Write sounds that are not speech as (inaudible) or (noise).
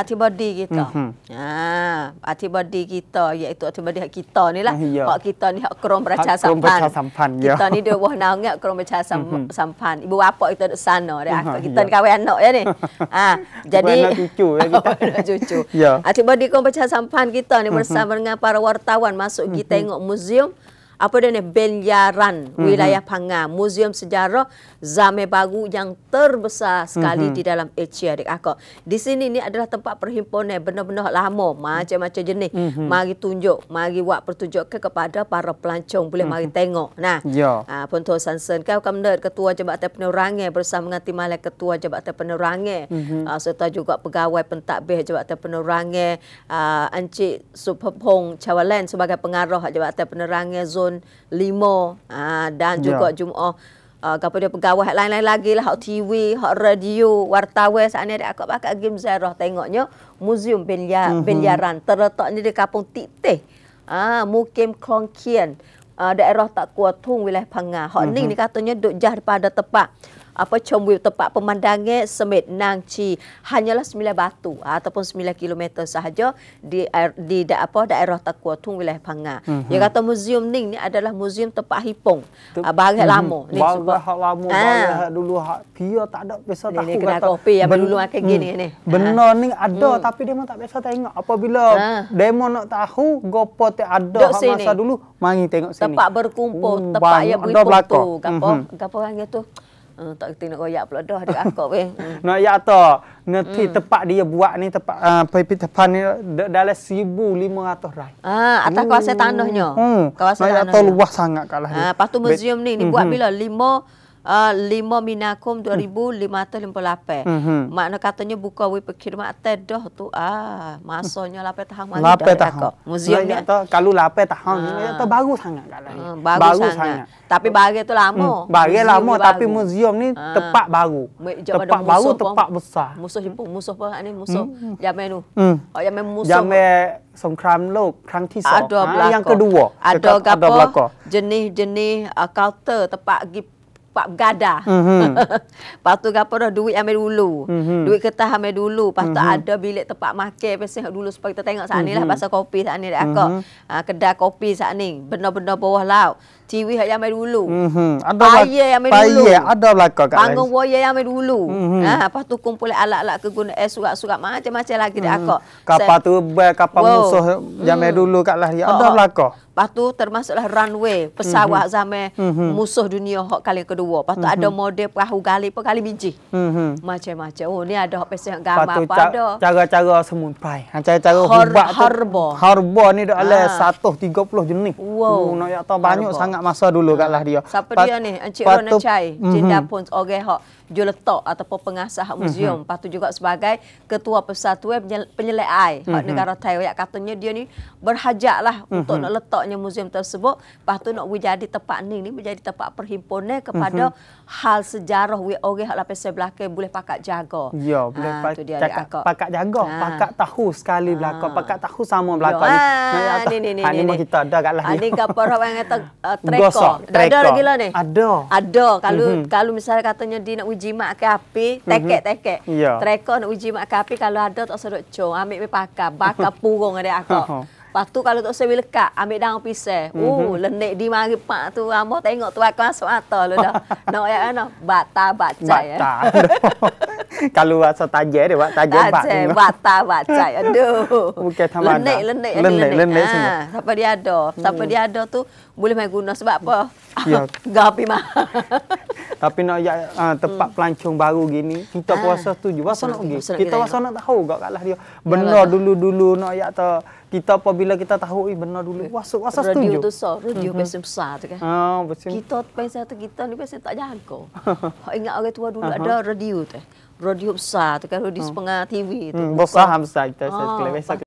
antibody kita. Mm -hmm. Ah, antibody kita iaitu antibody hak kita ni lah. Yeah. Hak kita ni hak krom beracah sampan. sampan. Ya. Kita yeah. ni dia buah naung kerong krom sam mm -hmm. sampan. Ibu bapa kita duduk sana. Dia mm -hmm. kita yeah. ni kawin anak ya ni. ah, (laughs) jadi anak cucu ya kita. (laughs) Oh, anak cucu. yeah. Antibody kerong beracah sampan kita ni mhm. bersama mm -hmm. dengan para wartawan masuk mm -hmm. kita tengok muzium apa dia ni Beliaran mhm. wilayah panga, Museum Sejarah Zaman bagu yang terbesar sekali mm-hmm. di dalam Asia dek akak. Di sini ni adalah tempat perhimpunan benda-benda lama macam-macam jenis. Mm-hmm. Mari tunjuk, mari buat pertunjukan ke kepada para pelancong boleh mm-hmm. mari mhm. tengok. Nah. Ya. Ah Ponto Sansen kau kan ketua Jabatan Penerangan bersama dengan timbalan ketua Jabatan Penerangan mm-hmm. uh, serta juga pegawai pentadbir Jabatan Penerangan uh, Encik Superpong Chawalan sebagai pengarah Jabatan Penerangan Zon tahun 5 uh, ah, dan ya. juga yeah. Jumaah ah, uh, dia pegawai lain-lain lagi lah hak TV, hak radio, wartawan sana mhm. dia akak pakak game Zairah tengoknya Museum Belia mm-hmm. Beliaran terletak ni di Kampung Titih. Ah uh, Mukim Kongkian uh, ah, daerah tak kuat tung wilayah Pangah. Hak mm-hmm. ni mhm. katanya duk jah daripada tempat apa cemui tempat pemandangan Semit Nangci hanyalah 9 batu ataupun 9 km sahaja di di da, apa daerah Takwa Tung wilayah Pangga. Mm-hmm. Yang kata Museum Ning ni adalah museum tempat hipong. Ah barang mm-hmm. lama ni sebab hak lama ah. barang dulu hak pia tak ada biasa tak ni, kena kopi yang ben, dulu makan gini hmm. ni. Benar ha. ni ada mm. tapi dia tak biasa tengok apabila ha. demo nak tahu gopo tak ada hak masa dulu mari tengok sini. Tempat berkumpul, uh, tempat yang berkumpul mhm. tu. Gapo? Mm-hmm. Gapo orang itu? Uh, tak kena royak pula dah dekat akak weh. (laughs) Hmm. Nak ya to. Nanti hmm. tempat dia buat ni tempat uh, ah, pipi depan ni dalam 1500 rai. Ah, atas kawasan tanahnya. Hmm. hmm. Kawasan tanahnya. ya to luas sangat kalah dia. Ah, patu museum ni ni buat hmm. bila? 5 Ah, lima minakum dua hmm. ribu 2558. Mm-hmm. Makna katanya buka we perkhidmat teh dah tu ah masanya lapai tahan mari dah. tahan. Museum ni tu kalau lapai tahan ni tu bagus sangat kalau ni. Ah, bagus, sangat. Tapi bagai tu lama. Hmm. Bagi lama tapi museum ni ah. tempat baru. Tempat baru tempat besar. Musuh himpun musuh apa ni musuh hmm. zaman tu. Hmm. Oh zaman musuh. Zaman สงครามโลกครั้งที่สองอันยังก็ดูอ่ะอันดับแล้วก็จีนีจีนีเอ่อเคาน์เตอร์ตะปะกิบ pak gada. Mm-hmm. (laughs) Pastu gapo dah duit ambil dulu. Mm-hmm. Duit kertas ambil dulu. Pastu mm-hmm. ada bilik tempat makan pasal dulu supaya kita tengok sana lah mhm. pasal kopi sana ni dak mm ha, kedai kopi sana ni. Benda-benda bawah laut. TV hak mhm. lah- yang ambil dulu. Mm-hmm. Ada lah payah yang ambil dulu. Payah ada belaka kat. Panggung waya yang ambil dulu. Mm-hmm. Ha pastu kumpul alat-alat kegunaan eh, surat-surat macam-macam lagi dak mm-hmm. Kapal tu kapal musuh yang ambil hmm. dulu kat ya, lah. Ada belaka. Patu termasuklah runway pesawat mm -hmm. zaman mm -hmm. musuh dunia hok kali kedua. Patu mm -hmm. ada mhm. model perahu gali pun kali biji. Mhm. Macam-macam. Mm -hmm. Oh ni ada hok pesen gambar apa ca ada. Cara-cara semua pai. Ha, cara-cara hubak tu. Harba. Harba ni dok ah. ale 130 jenis. Wow. Uh, nak tahu banyak Harba. sangat masa dulu hmm. kalah ah. dia. Siapa Pat dia ni? Encik Ron Chai. Cinta mm -hmm. pun orang okay, hok juletok ataupun pengasah mhm. museum. Mm -hmm. Patu juga sebagai ketua persatuan penyelai air mm -hmm. negara Taiwan. Katanya dia ni berhajatlah mm -hmm. untuk nak letak rosaknya muzium tersebut lepas tu nak jadi tempat ni ni menjadi tempat perhimpunan kepada mm -hmm. hal sejarah we orang lapis sebelah boleh pakat jaga ya boleh ha, ah, pakat pakat jaga ha. pakat tahu sekali ha. belaka ah. pakat tahu sama belaka ya, ha. ni ni ni ni ni kita ada kat lah ni gapo orang yang kata (laughs) treko ada lagi lah ni ada ada kalau mm -hmm. kalau misalnya katanya dia nak uji mak ke api teket-teket mhm. mm -hmm. yeah. treko nak uji mak ke api kalau ada tak sedut cung ambil pakat bakar purung ada aku (laughs) ha, ha. Lepas tu kalau tak sewi lekat, ambil daun pisah. Mm -hmm. Oh, lenik di mari pak tu. Ambo tengok tu aku masuk mata lu dah. (laughs) Nak ya kan? Bata baca Bata. kalau rasa tajer dia buat tajer bak. Tajer, bata (laughs) baca. Aduh. Bukan tamada. Lenik, lenik, lenik. Lenik, lenik ha, semua. Ah, dia ada. Sampai hmm. dia ada tu, boleh main guna sebab apa? Ya. (laughs) Gapi mah. Tapi nak ya, uh, tempat hmm. pelancong baru gini, kita ha. puasa tu juga. Kita puasa nak tahu kat lah dia. Benar dulu-dulu nak ya tak kita apabila kita tahu eh benar dulu was hmm. was radio setuju. tu so radio mm besar tu kan ah oh, kita pensa tu kita ni pensa tak jago (laughs) ha ingat orang tua dulu ada radio tu radio besar tu kan radio hmm. TV tu hmm, besar besar kita oh,